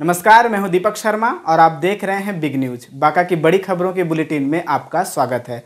नमस्कार मैं हूं दीपक शर्मा और आप देख रहे हैं बिग न्यूज बांका की बड़ी खबरों के बुलेटिन में आपका स्वागत है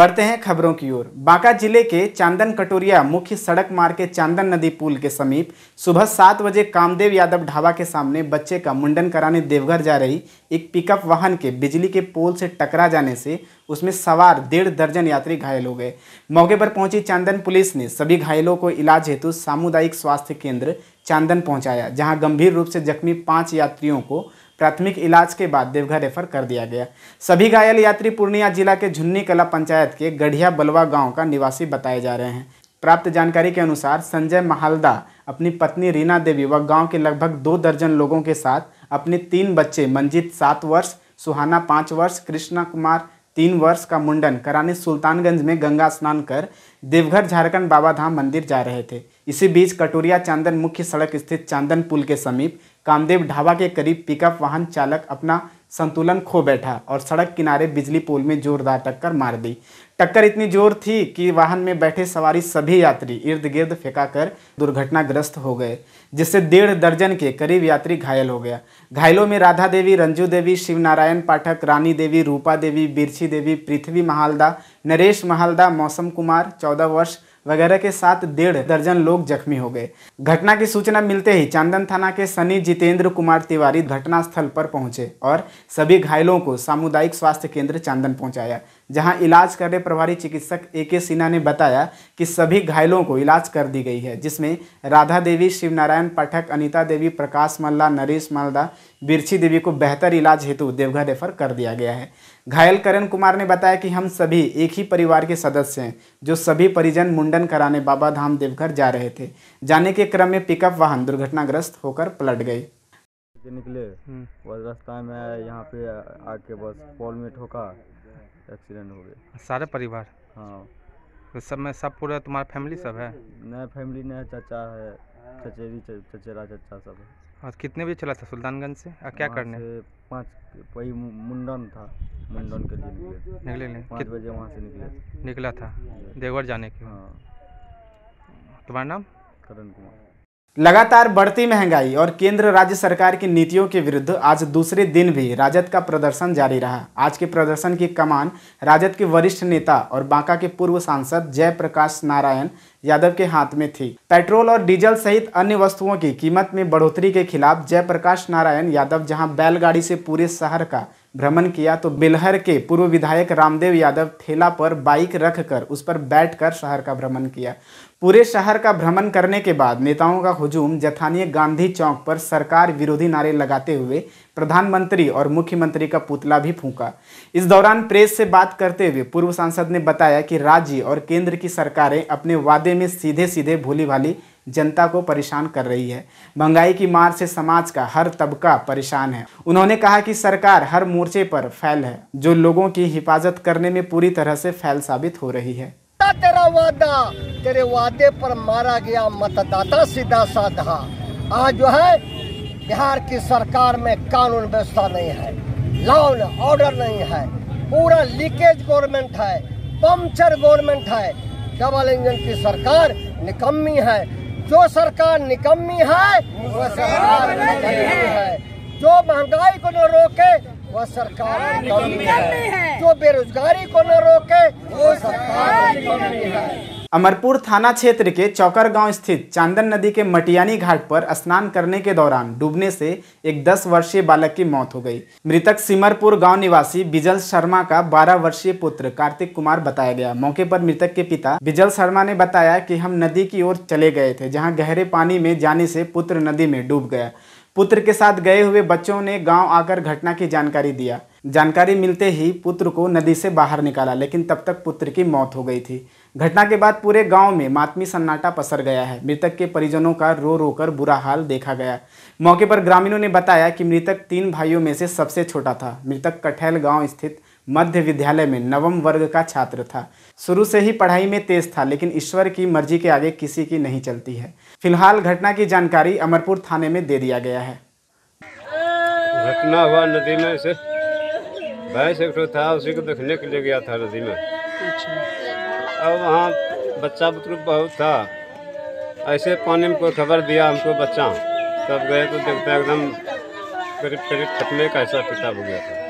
बढ़ते हैं खबरों की ओर बांका जिले के चांदन कटोरिया मुख्य सड़क मार्ग के चांदन नदी पुल के समीप सुबह सात बजे कामदेव यादव ढाबा के सामने बच्चे का मुंडन कराने देवघर जा रही एक पिकअप वाहन के बिजली के पोल से टकरा जाने से उसमें सवार डेढ़ दर्जन यात्री घायल हो गए मौके पर पहुंची चांदन पुलिस ने सभी घायलों को इलाज हेतु सामुदायिक स्वास्थ्य केंद्र चांदन पहुंचाया जहां गंभीर रूप से जख्मी पांच यात्रियों को प्राथमिक इलाज के बाद देवघर रेफर कर दिया गया सभी घायल यात्री पूर्णिया जिला के झुन्नी कला पंचायत के गढ़िया बलवा गाँव का निवासी बताए जा रहे हैं प्राप्त जानकारी के अनुसार संजय महालदा अपनी पत्नी रीना देवी व गांव के लगभग दो दर्जन लोगों के साथ अपने तीन बच्चे मंजीत सात वर्ष सुहाना पाँच वर्ष कृष्णा कुमार तीन वर्ष का मुंडन कराने सुल्तानगंज में गंगा स्नान कर देवघर झारखंड बाबा धाम मंदिर जा रहे थे इसी बीच कटोरिया चांदन मुख्य सड़क स्थित चांदन पुल के समीप कामदेव ढाबा के करीब पिकअप वाहन चालक अपना संतुलन खो बैठा और सड़क किनारे बिजली पोल में जोरदार टक्कर मार दी टक्कर इतनी जोर थी कि वाहन में बैठे सवारी सभी यात्री इर्द गिर्द फेंका कर दुर्घटनाग्रस्त हो गए जिससे डेढ़ दर्जन के करीब यात्री घायल हो गया घायलों में राधा देवी रंजू देवी शिव नारायण पाठक रानी देवी रूपा देवी बिरछी देवी पृथ्वी महालदा नरेश महालदा मौसम कुमार चौदह वर्ष वगैरह के साथ डेढ़ दर्जन लोग जख्मी हो गए घटना की सूचना मिलते ही चांदन थाना के सनी जितेंद्र कुमार तिवारी घटनास्थल पर पहुंचे और सभी घायलों को सामुदायिक स्वास्थ्य केंद्र चांदन पहुंचाया जहां इलाज कर रहे प्रभारी चिकित्सक ए के सिन्हा ने बताया कि सभी घायलों को इलाज कर दी गई है जिसमें राधा देवी शिवनारायण पाठक अनिता देवी प्रकाश मल्ला नरेश मल्ला बिरछी देवी को बेहतर इलाज हेतु देवघर रेफर कर दिया गया है घायल करण कुमार ने बताया कि हम सभी एक ही परिवार के सदस्य हैं जो सभी परिजन मुंडन कराने बाबा धाम देवघर जा रहे थे जाने के क्रम में पिकअप वाहन दुर्घटनाग्रस्त होकर पलट गए निकले हम्म। वो रास्ता में यहाँ पे आके बस पोल में ठोका एक्सीडेंट हो गया सारे परिवार हाँ तो सब में सब पूरा तुम्हारा फैमिली सब है नया फैमिली नया चाचा है चचेरी चचेरा चचा सब है और कितने बजे चला था सुल्तानगंज से और क्या करने पाँच वही मुंडन था मुंडन के लिए निकले निकले नहीं पाँच बजे वहाँ से निकले निकला था देवघर जाने के हाँ तुम्हारा नाम करण कुमार लगातार बढ़ती महंगाई और केंद्र राज्य सरकार की नीतियों के विरुद्ध आज दूसरे दिन भी राजद का प्रदर्शन जारी रहा आज के प्रदर्शन की कमान राजद के वरिष्ठ नेता और बांका के पूर्व सांसद जयप्रकाश नारायण यादव के हाथ में थी पेट्रोल और डीजल सहित अन्य वस्तुओं की कीमत में बढ़ोतरी के खिलाफ जयप्रकाश नारायण यादव जहाँ बैलगाड़ी से पूरे शहर का भ्रमण किया तो बिलहर के पूर्व विधायक रामदेव यादव ठेला पर बाइक रखकर उस पर बैठकर शहर का भ्रमण किया पूरे शहर का भ्रमण करने के बाद नेताओं का हुजूम जथानीय गांधी चौक पर सरकार विरोधी नारे लगाते हुए प्रधानमंत्री और मुख्यमंत्री का पुतला भी फूंका इस दौरान प्रेस से बात करते हुए पूर्व सांसद ने बताया कि राज्य और केंद्र की सरकारें अपने वादे में सीधे सीधे भोली भाली जनता को परेशान कर रही है महंगाई की मार से समाज का हर तबका परेशान है उन्होंने कहा कि सरकार हर मोर्चे पर फैल है जो लोगों की हिफाजत करने में पूरी तरह से फैल साबित हो रही है तेरा वादा तेरे वादे पर मारा गया मतदाता सीधा साधा आज जो है बिहार की सरकार में कानून व्यवस्था नहीं है लॉ एंड ऑर्डर नहीं है पूरा लीकेज गवर्नमेंट है पंचर गवर्नमेंट है डबल इंजन की सरकार निकम्मी है जो सरकार निकम्मी है वो सरकार निकम्मी है जो महंगाई को न रोके वह सरकार निकम्मी है जो बेरोजगारी को न रोके वो सरकार निकम्मी है अमरपुर थाना क्षेत्र के चौकर गांव स्थित चांदन नदी के मटियानी घाट पर स्नान करने के दौरान डूबने से एक 10 वर्षीय बालक की मौत हो गई मृतक सिमरपुर गांव निवासी बिजल शर्मा का 12 वर्षीय पुत्र कार्तिक कुमार बताया गया मौके पर मृतक के पिता बिजल शर्मा ने बताया कि हम नदी की ओर चले गए थे जहाँ गहरे पानी में जाने से पुत्र नदी में डूब गया पुत्र के साथ गए हुए बच्चों ने गांव आकर घटना की जानकारी दिया जानकारी मिलते ही पुत्र को नदी से बाहर निकाला लेकिन तब तक पुत्र की मौत हो गई थी घटना के बाद पूरे गांव में मातमी सन्नाटा पसर गया है मृतक के परिजनों का रो रो कर बुरा हाल देखा गया मौके पर ग्रामीणों ने बताया कि मृतक तीन भाइयों में से सबसे छोटा था मृतक कटहल गांव स्थित मध्य विद्यालय में नवम वर्ग का छात्र था शुरू से ही पढ़ाई में तेज था लेकिन ईश्वर की मर्जी के आगे किसी की नहीं चलती है फिलहाल घटना की जानकारी अमरपुर थाने में दे दिया गया है घटना हुआ नदी में से भैंस एक था उसी को देखने के लिए गया था नदी में और वहाँ बच्चा बुतरू बहुत था ऐसे पानी में कोई खबर दिया हमको बच्चा तब गए तो देखते एकदम करीब करीब खतने का ऐसा किताब हो गया था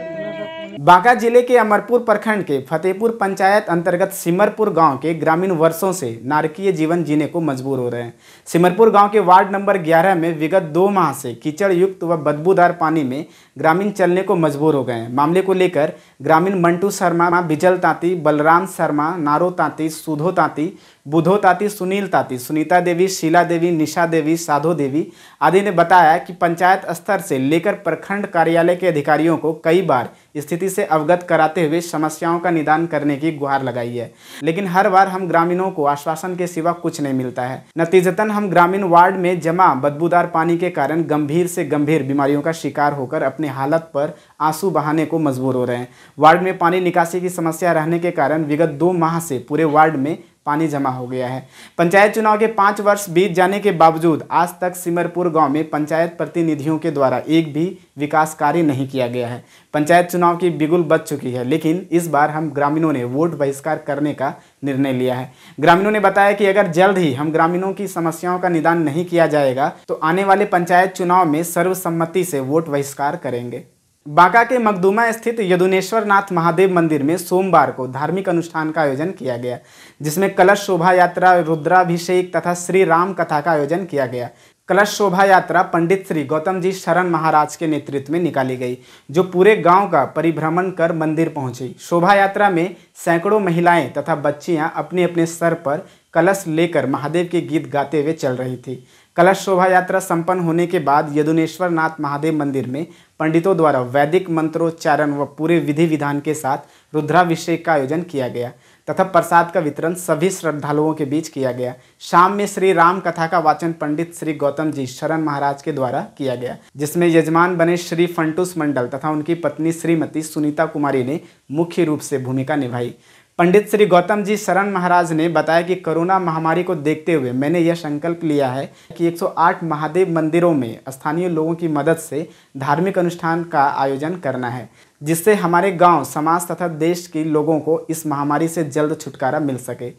बांका जिले के अमरपुर प्रखंड के फतेहपुर पंचायत अंतर्गत सिमरपुर गांव के ग्रामीण वर्षों से नारकीय जीवन जीने को मजबूर हो रहे हैं सिमरपुर गांव के वार्ड नंबर 11 में विगत दो माह से कीचड़ युक्त व बदबूदार पानी में ग्रामीण चलने को मजबूर हो गए हैं मामले को लेकर ग्रामीण मंटू शर्मा बिजल तांती बलराम शर्मा नारो तांती सुधो तांती बुधो तांती सुनील तांती सुनीता देवी शीला देवी निशा देवी साधो देवी आदि ने बताया कि पंचायत स्तर से लेकर प्रखंड कार्यालय के अधिकारियों को कई बार स्थिति से अवगत कराते हुए समस्याओं का निदान करने की गुहार लगाई है लेकिन हर बार हम ग्रामीणों को आश्वासन के सिवा कुछ नहीं मिलता है नतीजतन हम ग्रामीण वार्ड में जमा बदबूदार पानी के कारण गंभीर से गंभीर बीमारियों का शिकार होकर अपने अपने हालत पर आंसू बहाने को मजबूर हो रहे हैं वार्ड में पानी निकासी की समस्या रहने के कारण विगत दो माह से पूरे वार्ड में पानी जमा हो गया है पंचायत चुनाव के पाँच वर्ष बीत जाने के बावजूद आज तक सिमरपुर गांव में पंचायत प्रतिनिधियों के द्वारा एक भी विकास कार्य नहीं किया गया है पंचायत चुनाव की बिगुल बच चुकी है लेकिन इस बार हम ग्रामीणों ने वोट बहिष्कार करने का निर्णय लिया है ग्रामीणों ने बताया कि अगर जल्द ही हम ग्रामीणों की समस्याओं का निदान नहीं किया जाएगा तो आने वाले पंचायत चुनाव में सर्वसम्मति से वोट बहिष्कार करेंगे बांका के मकदुमा स्थित यदुनेश्वर नाथ महादेव मंदिर में सोमवार को धार्मिक अनुष्ठान का आयोजन किया गया जिसमें कलश शोभा यात्रा रुद्राभिषेक तथा श्री राम कथा का आयोजन किया गया कलश शोभा यात्रा पंडित श्री गौतम जी शरण महाराज के नेतृत्व में निकाली गई जो पूरे गांव का परिभ्रमण कर मंदिर पहुंची शोभा यात्रा में सैकड़ों महिलाएं तथा बच्चियां अपने अपने सर पर कलश लेकर महादेव के गीत गाते हुए चल रही थी कलश शोभा यात्रा संपन्न होने के बाद यदुनेश्वर नाथ महादेव मंदिर में पंडितों द्वारा वैदिक मंत्रोच्चारण व पूरे विधि विधान के साथ रुद्राभिषेक का आयोजन किया गया तथा प्रसाद का वितरण सभी श्रद्धालुओं के बीच किया गया शाम में श्री राम कथा का वाचन पंडित श्री गौतम जी शरण महाराज के द्वारा किया गया जिसमें यजमान बने श्री फंटूस मंडल तथा उनकी पत्नी श्रीमती सुनीता कुमारी ने मुख्य रूप से भूमिका निभाई पंडित श्री गौतम जी शरण महाराज ने बताया कि कोरोना महामारी को देखते हुए मैंने यह संकल्प लिया है कि 108 महादेव मंदिरों में स्थानीय लोगों की मदद से धार्मिक अनुष्ठान का आयोजन करना है जिससे हमारे गांव समाज तथा देश के लोगों को इस महामारी से जल्द छुटकारा मिल सके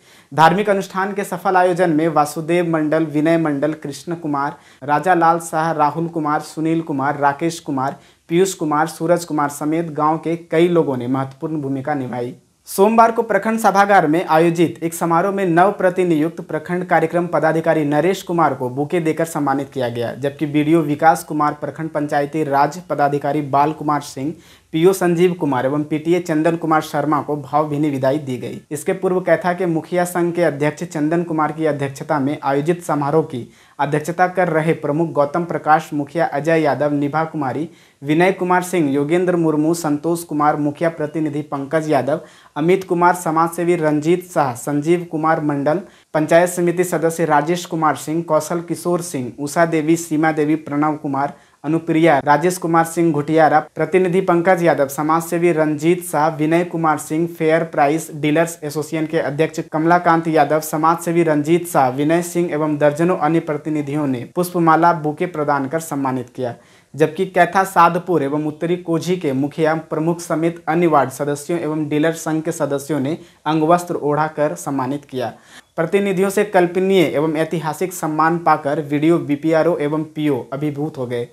धार्मिक अनुष्ठान के सफल आयोजन में वासुदेव मंडल विनय मंडल कृष्ण कुमार राजा लाल शाह राहुल कुमार सुनील कुमार राकेश कुमार पीयूष कुमार सूरज कुमार समेत गांव के कई लोगों ने महत्वपूर्ण भूमिका निभाई सोमवार को प्रखंड सभागार में आयोजित एक समारोह में नव प्रतिनियुक्त प्रखंड कार्यक्रम पदाधिकारी नरेश कुमार को बुके देकर सम्मानित किया गया जबकि बीडीओ विकास कुमार प्रखंड पंचायती राज पदाधिकारी बाल कुमार सिंह पीओ संजीव कुमार एवं पीटीए चंदन कुमार शर्मा को भावभीनी विदाई दी गई इसके पूर्व कैथा के मुखिया संघ के अध्यक्ष चंदन कुमार की अध्यक्षता में आयोजित समारोह की अध्यक्षता कर रहे प्रमुख गौतम प्रकाश मुखिया अजय यादव निभा कुमारी विनय कुमार सिंह योगेंद्र मुर्मू संतोष कुमार मुखिया प्रतिनिधि पंकज यादव अमित कुमार समाजसेवी रंजीत शाह संजीव कुमार मंडल पंचायत समिति सदस्य राजेश कुमार सिंह कौशल किशोर सिंह उषा देवी सीमा देवी प्रणव कुमार अनुप्रिया राजेश कुमार सिंह घुटियारा प्रतिनिधि पंकज यादव समाज सेवी Ranjeet Shah Vinay Kumar Singh fair price dealers association के अध्यक्ष कमलाकांत यादव समाज सेवी रंजीत शाह विनय सिंह एवं दर्जनों अन्य प्रतिनिधियों ने पुष्पमाला बुके प्रदान कर सम्मानित किया जबकि कैथा साधपुर एवं उत्तरी कोझी के मुखिया प्रमुख समेत अन्य वार्ड सदस्यों एवं डीलर संघ के सदस्यों ने अंगवस्त्र ओढ़ाकर सम्मानित किया प्रतिनिधियों से कल्पनीय एवं ऐतिहासिक सम्मान पाकर वीडियो बीपीआरओ एवं पीओ अभिभूत हो गए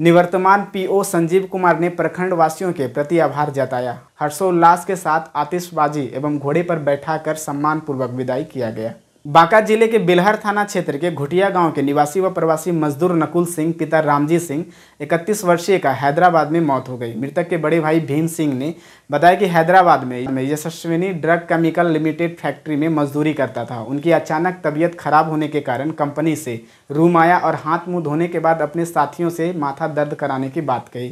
निवर्तमान पीओ संजीव कुमार ने प्रखंड वासियों के प्रति आभार जताया हर्षोल्लास के साथ आतिशबाजी एवं घोड़े पर बैठा सम्मानपूर्वक विदाई किया गया बांका जिले के बिलहर थाना क्षेत्र के घुटिया गांव के निवासी व प्रवासी मजदूर नकुल सिंह पिता रामजी सिंह 31 वर्षीय का हैदराबाद में मौत हो गई मृतक के बड़े भाई भीम सिंह ने बताया कि हैदराबाद में Yashaswini drug chemical limited factory में मजदूरी करता था उनकी अचानक तबीयत खराब होने के कारण कंपनी से रूम आया और हाथ मुँह धोने के बाद अपने साथियों से माथा दर्द कराने की बात कही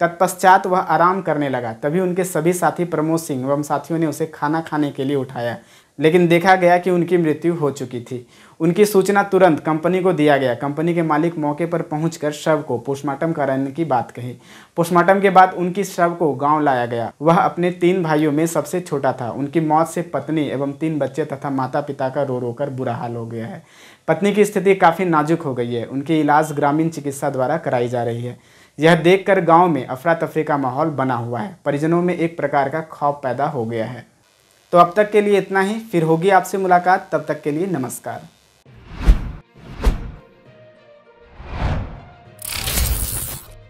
तत्पश्चात वह आराम करने लगा तभी उनके सभी साथी प्रमोद सिंह एवं साथियों ने उसे खाना खाने के लिए उठाया लेकिन देखा गया कि उनकी मृत्यु हो चुकी थी उनकी सूचना तुरंत कंपनी को दिया गया कंपनी के मालिक मौके पर पहुंचकर शव को पोस्टमार्टम कराने की बात कही पोस्टमार्टम के बाद उनकी शव को गांव लाया गया वह अपने तीन भाइयों में सबसे छोटा था उनकी मौत से पत्नी एवं तीन बच्चे तथा माता पिता का रो रो कर बुरा हाल हो गया है पत्नी की स्थिति काफ़ी नाजुक हो गई है उनकी इलाज ग्रामीण चिकित्सा द्वारा कराई जा रही है यह देखकर गांव में अफरा तफरी का माहौल बना हुआ है परिजनों में एक प्रकार का खौफ पैदा हो गया है तो अब तक के लिए इतना ही फिर होगी आपसे मुलाकात तब तक के लिए नमस्कार